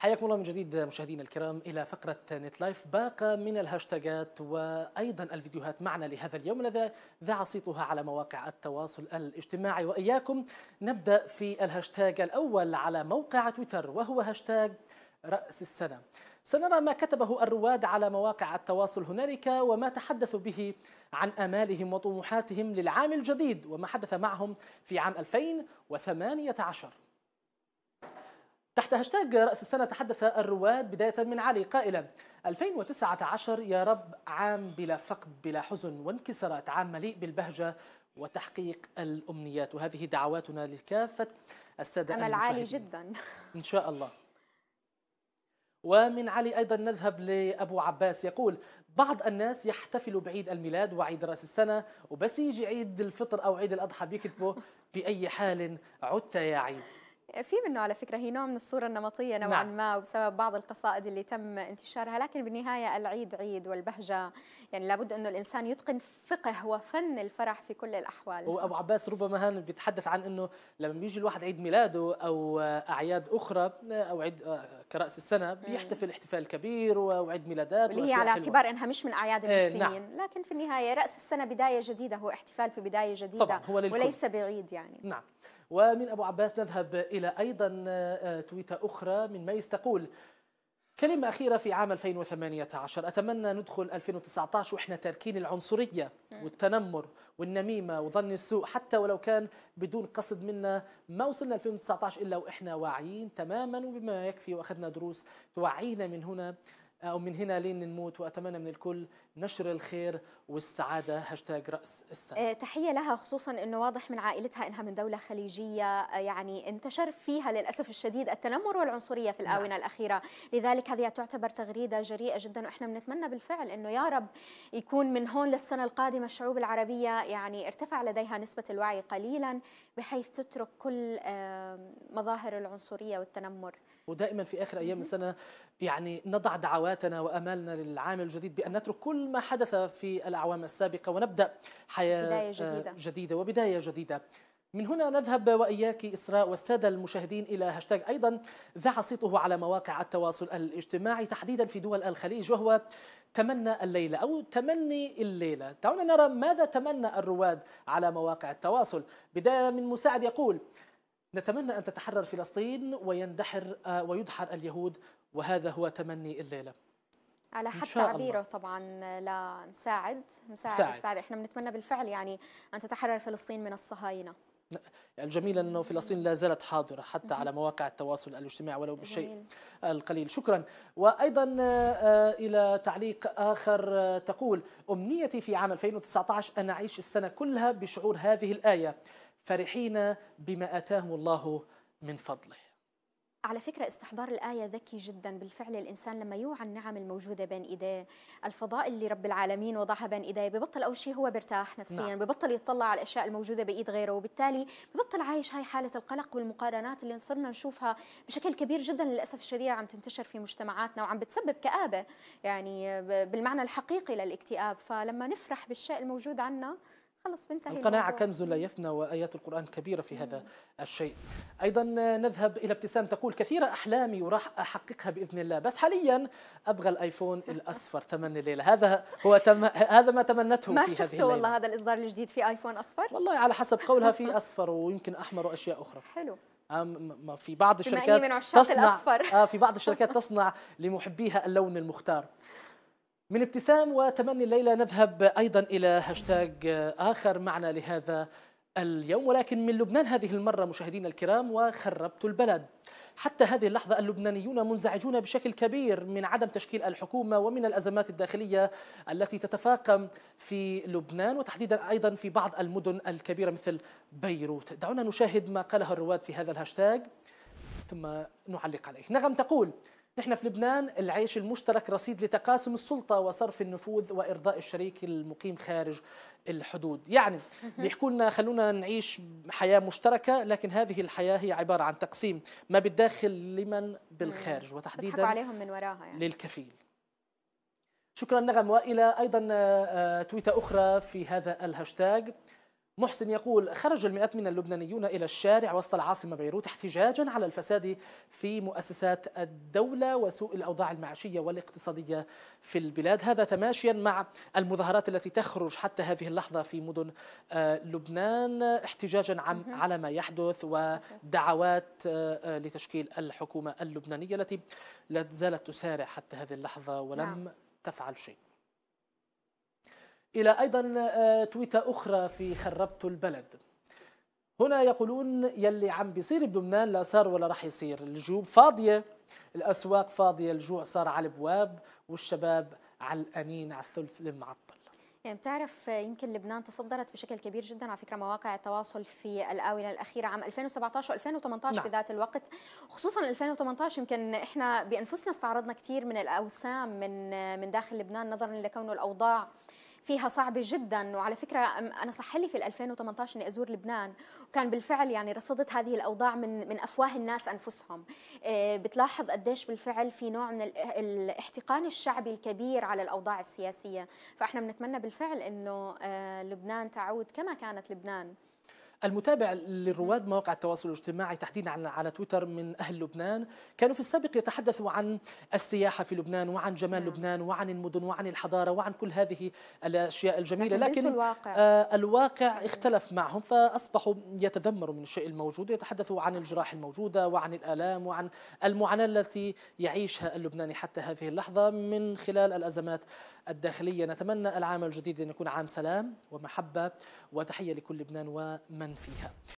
حياكم الله من جديد مشاهدينا الكرام الى فقره نت لايف باقه من الهاشتاجات وايضا الفيديوهات معنا لهذا اليوم الذي ذاع صيتها على مواقع التواصل الاجتماعي واياكم نبدا في الهاشتاج الاول على موقع تويتر وهو هاشتاج راس السنه. سنرى ما كتبه الرواد على مواقع التواصل هنالك وما تحدثوا به عن امالهم وطموحاتهم للعام الجديد وما حدث معهم في عام 2018. تحت هاشتاج رأس السنة تحدث الرواد بداية من علي قائلا 2019 يا رب عام بلا فقد بلا حزن وانكسارات عام مليء بالبهجة وتحقيق الأمنيات وهذه دعواتنا لكافة السادة أمل عالي جدا إن شاء الله ومن علي أيضا نذهب لأبو عباس يقول بعض الناس يحتفلوا بعيد الميلاد وعيد رأس السنة وبس يجي عيد الفطر أو عيد الأضحى بيكتبوا بأي حال عدت يا عيد في منه على فكرة هي نوع من الصورة النمطية نوعا نعم. ما وبسبب بعض القصائد اللي تم انتشارها لكن بالنهاية العيد عيد والبهجة يعني لابد أنه الإنسان يتقن فقه وفن الفرح في كل الأحوال وأبو عباس ربما هان بيتحدث عن أنه لما بيجي الواحد عيد ميلاده أو أعياد أخرى أو عيد آه، كرأس السنة بيحتفل احتفال كبير وعيد ميلادات اللي هي على اعتبار أنها مش من أعياد إيه، نعم. المسلمين اه نعم. لكن في النهاية رأس السنة بداية جديدة هو احتفال في بداية جديدة طبعا هو للكل. وليس بعيد يعني نعم ومن أبو عباس نذهب إلى أيضا آه، آه، تويتة أخرى من ميس تقول كلمة أخيرة في عام 2018 أتمنى ندخل 2019 وإحنا تاركين العنصرية نعم. والتنمر والنميمة وظن السوء حتى ولو كان بدون قصد منا ما وصلنا 2019 إلا وإحنا واعيين تماما وبما يكفي وأخذنا دروس توعينا من هنا أو من هنا لين نموت وأتمنى من الكل نشر الخير والسعادة هاشتاج رأس السنة آه، تحية لها خصوصا أنه واضح من عائلتها أنها من دولة خليجية آه، يعني انتشر فيها للأسف الشديد التنمر والعنصرية في الآونة نعم. الأخيرة لذلك هذه تعتبر تغريدة جريئة جدا وإحنا بنتمنى بالفعل أنه يا رب يكون من هون للسنة القادمة الشعوب العربية يعني ارتفع لديها نسبة الوعي قليلا بحيث تترك كل آه، مظاهر العنصرية والتنمر ودائما في آخر أيام السنة يعني نضع دعواتنا وأمالنا للعام الجديد بأن نترك كل ما حدث في الأعوام السابقة ونبدأ حياة بداية آه، جديدة, جديدة وبداية جديدة من هنا نذهب وإياك إسراء والسادة المشاهدين إلى هاشتاج أيضا ذاع صيته على مواقع التواصل الاجتماعي تحديدا في دول الخليج وهو تمنى الليلة أو تمني الليلة دعونا نرى ماذا تمنى الرواد على مواقع التواصل بداية من مساعد يقول نتمنى أن تتحرر فلسطين ويندحر آه، ويدحر اليهود وهذا هو تمني الليلة على حد تعبيره الله. طبعا لمساعد مساعد, مساعد. السعد احنا بنتمنى بالفعل يعني ان تتحرر فلسطين من الصهاينه الجميل انه فلسطين لا زالت حاضره حتى على مواقع التواصل الاجتماعي ولو بالشيء القليل شكرا وايضا آه، آه، الى تعليق اخر تقول امنيتي في عام 2019 ان اعيش السنه كلها بشعور هذه الايه فرحين بما آتاهم الله من فضله على فكرة استحضار الآية ذكي جدا بالفعل الإنسان لما يوعى النعم الموجودة بين إيديه الفضاء اللي رب العالمين وضعها بين إيديه ببطل أول شيء هو بيرتاح نفسيا نعم. ببطل يطلع على الأشياء الموجودة بإيد غيره وبالتالي ببطل عايش هاي حالة القلق والمقارنات اللي صرنا نشوفها بشكل كبير جدا للأسف الشديد عم تنتشر في مجتمعاتنا وعم بتسبب كآبة يعني بالمعنى الحقيقي للاكتئاب فلما نفرح بالشيء الموجود عنا خلص بنتهي القناعة كنز لا يفنى وآيات القرآن كبيرة في هذا الشيء أيضا نذهب إلى ابتسام تقول كثيرة أحلامي وراح أحققها بإذن الله بس حاليا أبغى الآيفون الأصفر تمني الليلة هذا هو تم... هذا ما تمنته ما في شفته هذه الليلة. والله هذا الإصدار الجديد في آيفون أصفر والله على حسب قولها في أصفر ويمكن أحمر وأشياء أخرى حلو في بعض الشركات تصنع الأصفر. آه، في بعض الشركات تصنع لمحبيها اللون المختار من ابتسام وتمني الليلة نذهب أيضا إلى هاشتاج آخر معنا لهذا اليوم ولكن من لبنان هذه المرة مشاهدينا الكرام وخربت البلد حتى هذه اللحظة اللبنانيون منزعجون بشكل كبير من عدم تشكيل الحكومة ومن الأزمات الداخلية التي تتفاقم في لبنان وتحديدا أيضا في بعض المدن الكبيرة مثل بيروت دعونا نشاهد ما قاله الرواد في هذا الهاشتاج ثم نعلق عليه نغم تقول نحن في لبنان العيش المشترك رصيد لتقاسم السلطة وصرف النفوذ وإرضاء الشريك المقيم خارج الحدود يعني بيحكوا لنا خلونا نعيش حياة مشتركة لكن هذه الحياة هي عبارة عن تقسيم ما بالداخل لمن بالخارج وتحديدا عليهم من وراها يعني. للكفيل شكرا نغم والى ايضا آه، آه، تويته اخرى في هذا الهاشتاج محسن يقول خرج المئات من اللبنانيون إلى الشارع وسط العاصمة بيروت احتجاجا على الفساد في مؤسسات الدولة وسوء الأوضاع المعيشية والاقتصادية في البلاد هذا تماشيا مع المظاهرات التي تخرج حتى هذه اللحظة في مدن آه، لبنان احتجاجا على ما يحدث ودعوات آه، آه، لتشكيل الحكومة اللبنانية التي لا زالت تسارع حتى هذه اللحظة ولم نعم. تفعل شيء إلى أيضا آه، تويتة أخرى في خربت البلد هنا يقولون يلي عم بيصير بلبنان لا صار ولا راح يصير الجيوب فاضية الأسواق فاضية الجوع صار على البواب والشباب على الأنين على الثلث المعطل يعني بتعرف آه، يمكن لبنان تصدرت بشكل كبير جدا على فكره مواقع التواصل في الاونه الاخيره عام 2017 و2018 نعم. بذات الوقت خصوصا 2018 يمكن احنا بانفسنا استعرضنا كثير من الاوسام من آه، من داخل لبنان نظرا لكونه الاوضاع فيها صعبة جدا وعلى فكرة أنا صح لي في 2018 إني أزور لبنان وكان بالفعل يعني رصدت هذه الأوضاع من من أفواه الناس أنفسهم آه، بتلاحظ قديش بالفعل في نوع من الاحتقان الشعبي الكبير على الأوضاع السياسية فإحنا بنتمنى بالفعل إنه آه، لبنان تعود كما كانت لبنان المتابع لرواد مواقع التواصل الاجتماعي تحديدا على, تويتر من أهل لبنان كانوا في السابق يتحدثوا عن السياحة في لبنان وعن جمال نعم. لبنان وعن المدن وعن الحضارة وعن كل هذه الأشياء الجميلة لكن الواقع. آه الواقع اختلف معهم فأصبحوا يتذمروا من الشيء الموجود يتحدثوا عن الجراح الموجودة وعن الآلام وعن المعاناة التي يعيشها اللبناني حتى هذه اللحظة من خلال الأزمات الداخلية نتمنى العام الجديد أن يكون عام سلام ومحبة وتحية لكل لبنان ومن فيها